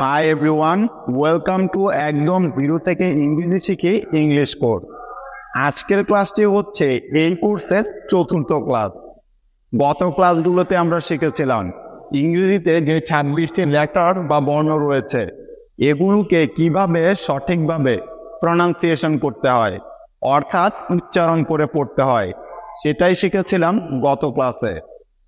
High everyone welcome to একদম zero থেকে ইংরেজি শিখে ইংলিশ কোর্স আজকের ক্লাসটি হচ্ছে এই কোর্সের চতুর্থ ক্লাস গত ক্লাসগুলোতে আমরা শিখেছিলাম ইংরেজিতে যে ছাব্বিশটি লেটার বা বর্ণ রয়েছে এগুলোকে কিভাবে সঠিকভাবে প্রনাউন্সিয়েশন করতে হয় অর্থাৎ উচ্চারণ করে পড়তে হয় সেটাই শিখেছিলাম গত ক্লাসে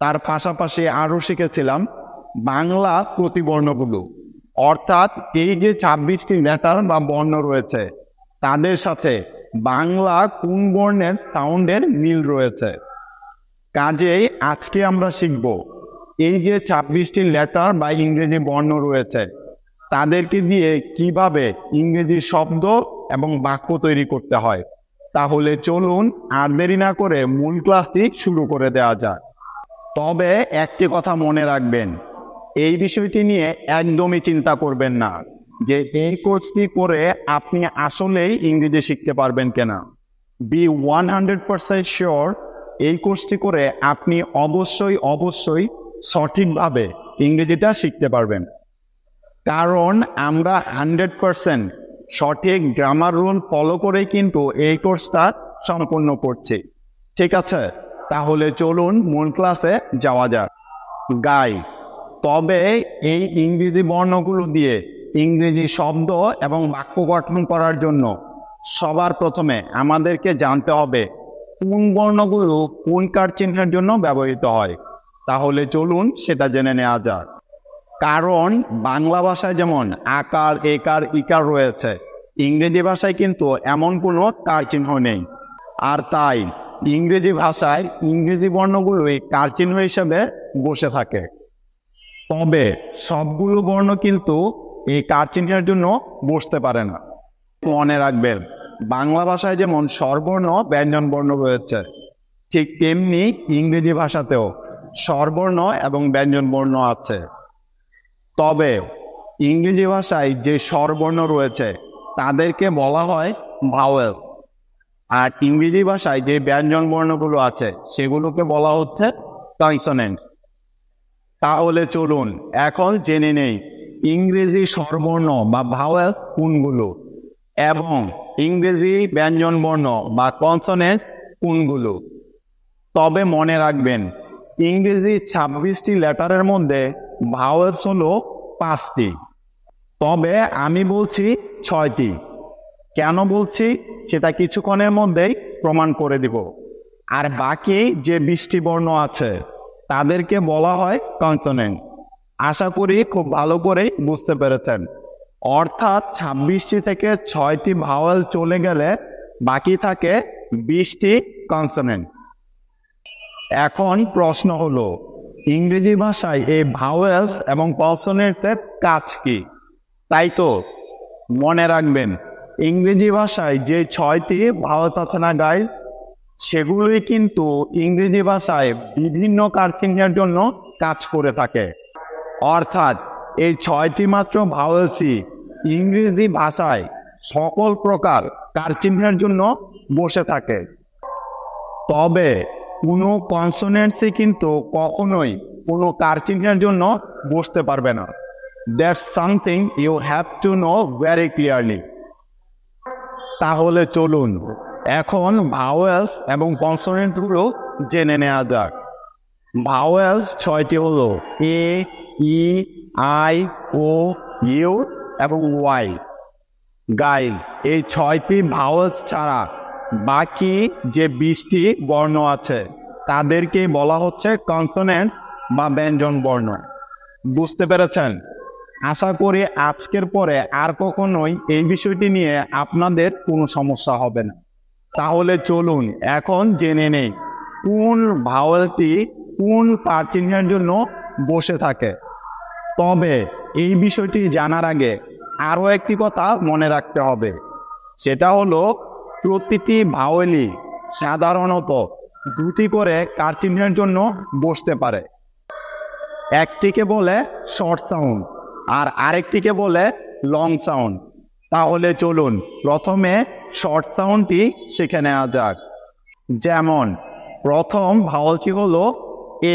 তার পাশাপাশি আরও শিখেছিলাম বাংলা প্রতিবর্ণগুলো অর্থাৎ এই যে ছাব্বিশটি লেটার বা বর্ণ রয়েছে তাদের সাথে বাংলা কোন বর্ণের সাউন্ডের মিল রয়েছে কাজেই আজকে আমরা শিখব এই যে ছাব্বিশটি লেটার বা ইংরেজি বর্ণ রয়েছে তাদেরকে দিয়ে কিভাবে ইংরেজি শব্দ এবং বাক্য তৈরি করতে হয় তাহলে চলুন আর দেরি না করে মূল ক্লাসটি শুরু করে দেওয়া যাক তবে একটি কথা মনে রাখবেন এই বিষয়টি নিয়ে একদমই চিন্তা করবেন না যে এই কোর্সটি করে আপনি আসলেই ইংরেজি শিখতে পারবেন কেনা be one hundred percent sure এই কোর্সটি করে আপনি অবশ্যই অবশ্যই সঠিকভাবে ইংরেজিটা শিখতে পারবেন কারণ আমরা হান্ড্রেড পারসেন্ট সঠিক গ্রামার রুল ফলো করেই কিন্তু এই কোর্সটা সম্পূর্ণ করছি ঠিক আছে তাহলে চলুন মূল ক্লাসে যাওয়া যাক গাই তবে এই ইংরেজি বর্ণগুলো দিয়ে ইংরেজি শব্দ এবং বাক্য গঠন করার জন্য সবার প্রথমে আমাদেরকে জানতে হবে কোন বর্ণগুলো কোন কার চিহ্নের জন্য ব্যবহৃত হয় তাহলে চলুন সেটা জেনে নেওয়া যাক কারণ বাংলা ভাষায় যেমন আকার একার ইকার রয়েছে ইংরেজি ভাষায় কিন্তু এমন কোনো কার চিহ্ন নেই আর তাই ইংরেজি ভাষায় ইংরেজি বর্ণগুলোই কার চিহ্ন হিসেবে বসে থাকে তবে সবগুলো বর্ণ কিন্তু এই কার্চিনিয়ার জন্য বসতে পারে না মনে রাখবেন বাংলা ভাষায় যেমন স্বরবর্ণ ব্যঞ্জন বর্ণ রয়েছে ঠিক তেমনি ইংরেজি ভাষাতেও স্বরবর্ণ এবং ব্যঞ্জন বর্ণ আছে তবে ইংরেজি ভাষায় যে স্বরবর্ণ রয়েছে তাদেরকে বলা হয় ভাওয়েল আর ইংরেজি ভাষায় যে ব্যঞ্জন বর্ণগুলো আছে সেগুলোকে বলা হচ্ছে কনসনেন্ট তাহলে চলুন এখন জেনে নেই ইংরেজি স্বরবর্ণ বা ভাওয়াল কোনগুলো এবং ইংরেজি ব্যঞ্জনবর্ণ বা কনসনেন্স কোনগুলো তবে মনে রাখবেন ইংরেজি ছাব্বিশটি লেটারের মধ্যে ভাওয়েলস হলো পাঁচটি তবে আমি বলছি ছয়টি কেন বলছি সেটা কিছুক্ষণের মধ্যেই প্রমাণ করে দিব আর বাকি যে বৃষ্টি বর্ণ আছে তাদেরকে বলা হয় কনসোনেন্ট আশা করি খুব ভালো করে বুঝতে পেরেছেন অর্থাৎ ছাব্বিশটি থেকে ছয়টি ভাওয়াল চলে গেলে বাকি থাকে বিশটি কনসোনেন্ট এখন প্রশ্ন হলো ইংরেজি ভাষায় এই ভাওয়েলস এবং কনসোনেন্টের কাজ কি তাই তো মনে রাখবেন ইংরেজি ভাষায় যে ছয়টি ভাওয়াল আছে না সেগুলোই কিন্তু ইংরেজি ভাষায় বিভিন্ন কারচিহ্নের জন্য কাজ করে থাকে অর্থাৎ এই ছয়টি মাত্র ভাওয়েলসি ইংরেজি ভাষায় সকল প্রকার কারচিহ্নের জন্য বসে থাকে তবে কোনো কনসোনেন্টসি কিন্তু কখনোই কোনো কারচিহ্নের জন্য বসতে পারবে না that's something you have to know very clearly তাহলে চলুন এখন ভাওয়েলস এবং কনসোনেন্টগুলো জেনে নেওয়া যাক ভাওয়েলস ছয়টি হলো A E I O U এবং ওয়াই গাইল এই ছয়টি ভাওয়েলস ছাড়া বাকি যে বিশটি বর্ণ আছে তাদেরকে বলা হচ্ছে কনসোনেন্ট বা ব্যঞ্জন বর্ণ বুঝতে পেরেছেন আশা করি আজকের পরে আর কখনোই এই বিষয়টি নিয়ে আপনাদের কোনো সমস্যা হবে না তাহলে চলুন এখন জেনে নেই কোন ভাওয়ালটি কোন প্রার্থিনীর জন্য বসে থাকে তবে এই বিষয়টি জানার আগে আরও একটি কথা মনে রাখতে হবে সেটা হলো প্রতিটি ভাওয়ালি সাধারণত দুটি করে কার্টিনের জন্য বসতে পারে একটিকে বলে শর্ট সাউন্ড আর আরেকটিকে বলে লং সাউন্ড তাহলে চলুন প্রথমে শর্ট সাউন্ডটি শিখে নেওয়া যাক যেমন প্রথম ভাওয়ালটি হলো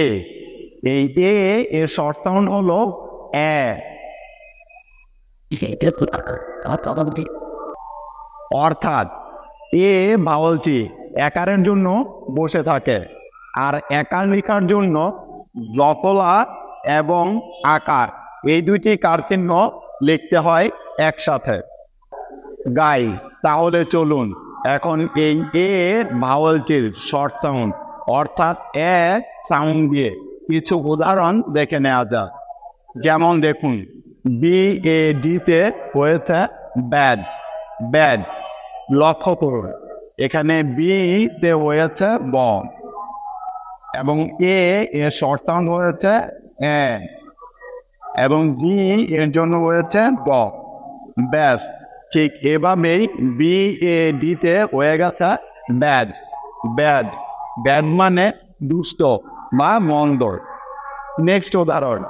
এ এই এ এর শর্ট সাউন্ড হলো এ অর্থাৎ এ ভাওয়ালটি একারের জন্য বসে থাকে আর একার লেখার জন্য জকলা এবং আকার এই দুইটি কারচিহ্ন লিখতে হয় একসাথে গাই তাহলে চলুন এখন এই এ ভাওয়ালটির শর্ট সাউন্ড অর্থাৎ এক সাউন্ড দিয়ে কিছু উদাহরণ দেখে নেওয়া যাক যেমন দেখুন বি এ ডিতে হয়েছে ব্যাড ব্যাড লক্ষ্য করুন এখানে বিতে হয়েছে ব এবং এ এর শর্ট সাউন্ড হয়েছে এ এবং বি এর জন্য হয়েছে ব ব্যাস্ট ঠিক এভাবেই বি এ ডিতে হয়ে গেছে ব্যাড ব্যাড ব্যাড মানে দুষ্ট বা মন্দর নেক্সট উদাহরণ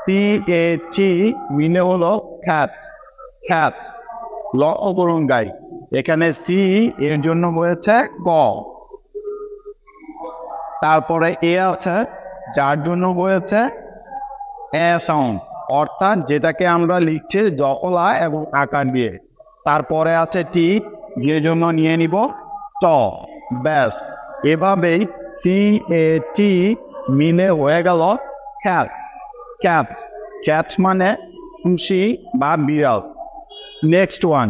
সি এ চি মিনে হলো খ্যাত খ্যাত ল গাই এখানে সি এর জন্য হয়েছে ক তারপরে এ আছে যার জন্য হয়েছে এ সাউন্ড অর্থাৎ যেটাকে আমরা লিখছি জকলা এবং আকার দিয়ে তারপরে আছে টি যে জন্য নিয়ে নিব ট ব্যাস এভাবেই টি এ টি মিলে হয়ে গেল ক্যাপ ক্যাপ ক্যাট মানে খুশি বা বিড়াল নেক্সট ওয়ান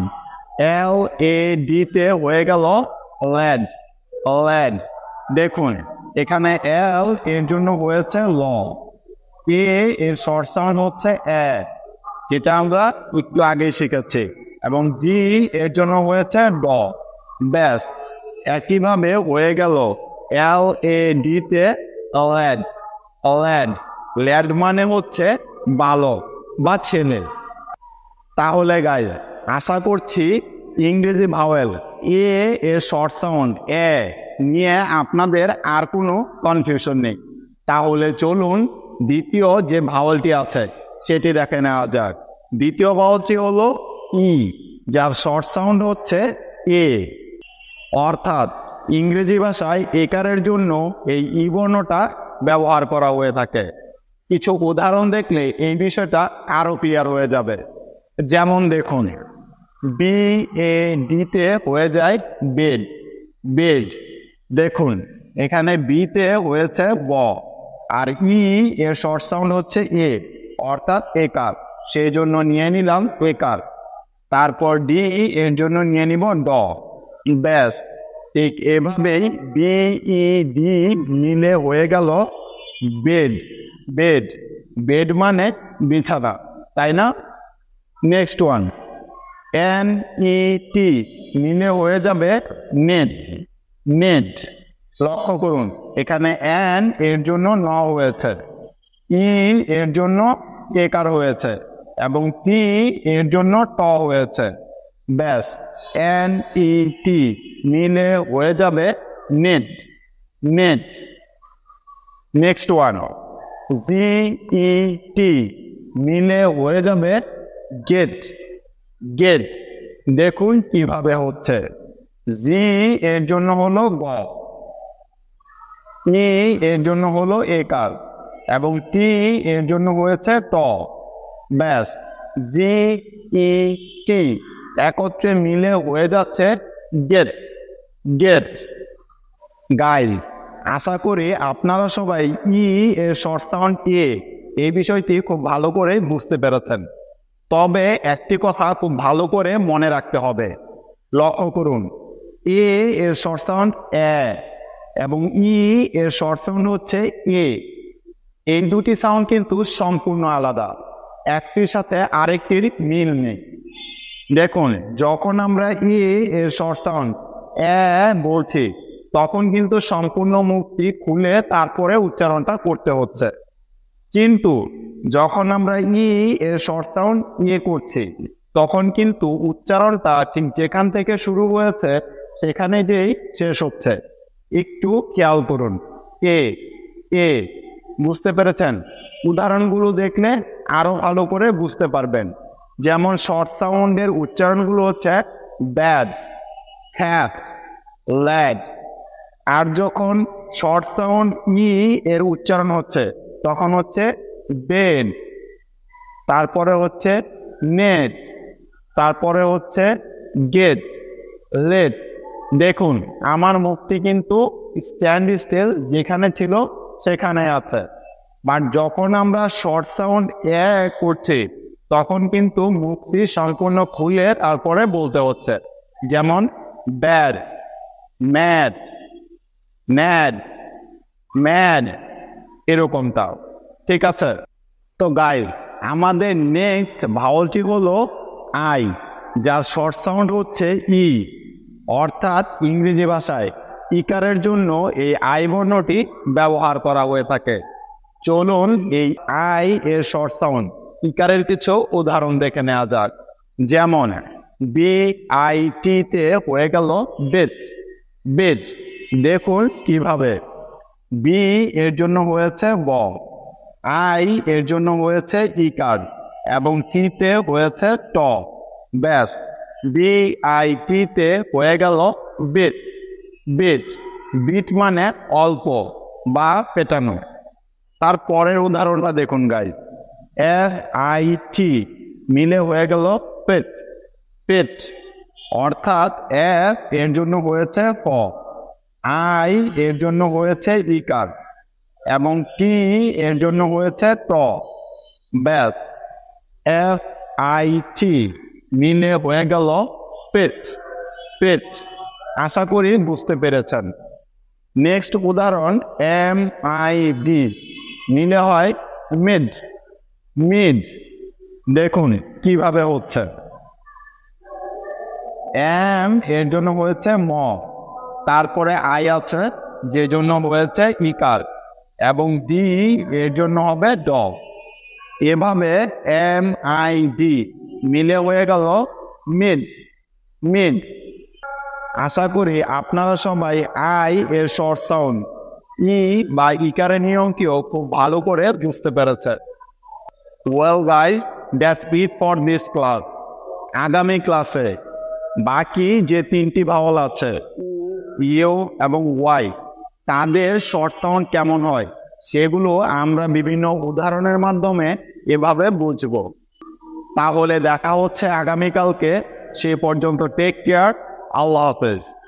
এল এ ডিতে হয়ে গেল ল্যাড ল্যাড দেখুন এখানে এল এর জন্য হয়েছে ল এ এর শর্ট হচ্ছে এ যেটা আমরা একটু আগে শিখেছি এবং জি এর জন্য হয়েছে ড ব্যাস একইভাবে হয়ে গেল এল এ ডিতে ল্যাড ল্যাড ল্যাড মানে হচ্ছে বালক বা ছেলে তাহলে গাই আশা করছি ইংরেজি vowel A A short sound A নিয়ে আপনাদের আর কোনো কনফিউশন নেই তাহলে চলুন দ্বিতীয় যে ভাওয়েলটি আছে সেটি দেখে নেওয়া যাক দ্বিতীয় ভাওয়েলটি হলো ই যার শর্ট সাউন্ড হচ্ছে এ অর্থাৎ ইংরেজি ভাষায় একারের জন্য এই ই বর্ণটা ব্যবহার করা হয়ে থাকে কিছু উদাহরণ দেখলে এই বিষয়টা আরও ক্লিয়ার হয়ে যাবে যেমন দেখুন বি এ ডিতে হয়ে যায় বেড বেড দেখুন এখানে বিতে হয়েছে ব আর ই এর শর্ট সাউন্ড হচ্ছে এ অর্থাৎ একার সেই জন্য নিয়ে নিলাম একার তারপর ডি e এর জন্য নিয়ে নিব ড ব্যাস ঠিক এভাবেই ই ডি e মিলে হয়ে গেল বেড বেড বেড মানে বিছানা তাই না next one N E T মিলে হয়ে যাবে নেট নেট লক্ষ্য করুন এখানে এন এর জন্য ন হয়েছে ই e এর জন্য একার হয়েছে এবং টি এর জন্য ট হয়েছে ব্যাস এন ই টি নিলে হয়ে যাবে net net next one G E T নিলে হয়ে যাবে গেট গেট দেখুন কিভাবে হচ্ছে জি এর জন্য হলো গ e এর জন্য হলো একার এবং টি এর জন্য হয়েছে ট ব্যাস জি ই টি একত্রে মিলে হয়ে যাচ্ছে গেট গেট গাইল আশা করি আপনারা সবাই ই এর শর্ট সাউন্ড এ এই বিষয়টি খুব ভালো করে বুঝতে পেরেছেন তবে একটি কথা খুব ভালো করে মনে রাখতে হবে লক্ষ্য করুন এ এর শর্ট সাউন্ড এ এবং ই এর শর্ট সাউন্ড হচ্ছে এ এই দুটি সাউন্ড কিন্তু সম্পূর্ণ আলাদা একটির সাথে আরেকটির মিল নেই দেখুন যখন আমরা ই এর সর্তান এ বলছি তখন কিন্তু সম্পূর্ণ মুক্তি খুলে তারপরে উচ্চারণটা করতে হচ্ছে কিন্তু যখন আমরা ই এর শর্টাউন ইয়ে করছি তখন কিন্তু উচ্চারণটা ঠিক যেখান থেকে শুরু হয়েছে সেখানে যেই শেষ হচ্ছে একটু খেয়াল করুন এ এ বুঝতে পেরেছেন উদাহরণগুলো দেখলে আরও ভালো করে বুঝতে পারবেন যেমন শর্ট সাউন্ডের উচ্চারণগুলো হচ্ছে ব্যাড হ্যাপ ল্যাড আর যখন শর্ট সাউন্ড ই এর উচ্চারণ হচ্ছে তখন হচ্ছে বেন তারপরে হচ্ছে নেট তারপরে হচ্ছে গেট লেট দেখুন আমার মুক্তি কিন্তু স্ট্যান্ড স্টিল যেখানে ছিল সেখানে আছে বাট যখন আমরা শর্ট সাউন্ড এ করছি তখন কিন্তু মুক্তি সম্পূর্ণ খুলে তারপরে বলতে হচ্ছে যেমন ব্যার ম্যাড ম্যাড ম্যাড এরকম তাও ঠিক আছে তো গাই আমাদের নেক্সট ভাওলটি হলো আই যার শর্ট সাউন্ড হচ্ছে ই e। অর্থাৎ ইংরেজি ভাষায় ইকারের জন্য এই আই বর্ণটি ব্যবহার করা হয়ে থাকে চলুন এই আই এর শর্ট সাউন্ড ইকারের কিছু উদাহরণ দেখে নেওয়া যাক যেমন বি আই টি তে হয়ে গেল বেজ বেজ দেখুন কিভাবে বি এর জন্য হয়েছে ব আই এর জন্য হয়েছে ইকার এবং টিতে হয়েছে ট ব্যাস বি আই টিতে হয়ে গেল বেদ বেদ বিট মানে অল্প বা পেটানো তার পরের উদাহরণটা দেখুন গাই এ আই টি মিলে হয়ে গেল পেট পেট অর্থাৎ এ এর জন্য হয়েছে প আই এর জন্য হয়েছে ইকার এবং টি এর জন্য হয়েছে ট ব্যাস এফ আই টি মিলে হয়ে গেল পেট পেট আশা করি বুঝতে পেরেছেন নেক্সট উদাহরণ এম আই ডি নিলে হয় মিড মিড দেখুন কিভাবে হচ্ছে এম এর জন্য হয়েছে ম তারপরে আই আছে যে জন্য হয়েছে ইকার এবং ডি এর জন্য হবে ড এভাবে এম আই ডি মিলে হয়ে গেল মিড মিড আশা করি আপনারা সবাই আই এর শর্ট সাউন্ড ই খুব ভালো করে বুঝতে পেরেছে well guys that be for this class আগামী ক্লাসে বাকি যে তিনটি ভাওয়াল আছে ইউ এবং ওয়াই তাদের শর্ট কেমন হয় সেগুলো আমরা বিভিন্ন উদাহরণের মাধ্যমে এভাবে বুঝব তাহলে দেখা হচ্ছে আগামীকালকে সে পর্যন্ত টেক কেয়ার আল্লাহ হাফেজ